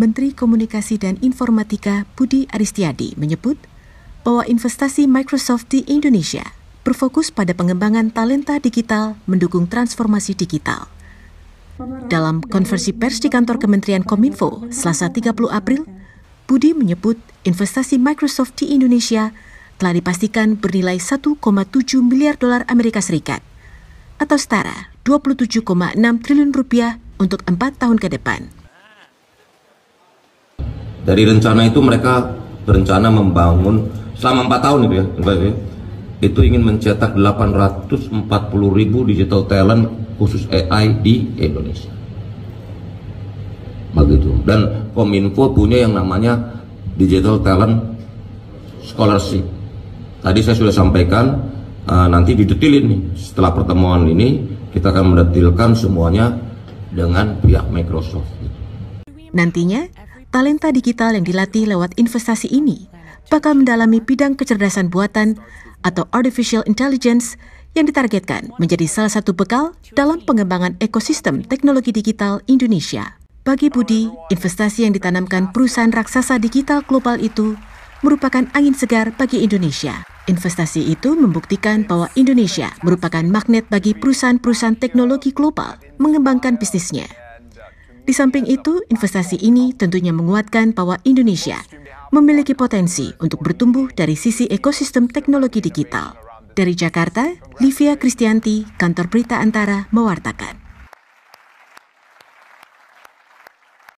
Menteri Komunikasi dan Informatika Budi Aristiadi menyebut bahwa investasi Microsoft di Indonesia berfokus pada pengembangan talenta digital mendukung transformasi digital. Dalam konversi pers di kantor Kementerian Kominfo Selasa 30 April, Budi menyebut investasi Microsoft di Indonesia telah dipastikan bernilai 1,7 miliar dolar Amerika Serikat atau setara 27,6 triliun rupiah untuk empat tahun ke depan. Dari rencana itu mereka berencana membangun selama empat tahun itu ya, ya, itu ingin mencetak 840 ribu digital talent khusus AI di Indonesia. Begitu. Dan Kominfo punya yang namanya Digital Talent Scholarship. Tadi saya sudah sampaikan, uh, nanti didetilin nih. Setelah pertemuan ini, kita akan mendetilkan semuanya dengan pihak Microsoft. Nantinya, talenta digital yang dilatih lewat investasi ini bakal mendalami bidang kecerdasan buatan atau artificial intelligence yang ditargetkan menjadi salah satu bekal dalam pengembangan ekosistem teknologi digital Indonesia. Bagi Budi, investasi yang ditanamkan perusahaan raksasa digital global itu merupakan angin segar bagi Indonesia. Investasi itu membuktikan bahwa Indonesia merupakan magnet bagi perusahaan-perusahaan teknologi global mengembangkan bisnisnya. Di samping itu, investasi ini tentunya menguatkan bahwa Indonesia memiliki potensi untuk bertumbuh dari sisi ekosistem teknologi digital. Dari Jakarta, Livia Kristianti, Kantor Berita Antara, mewartakan.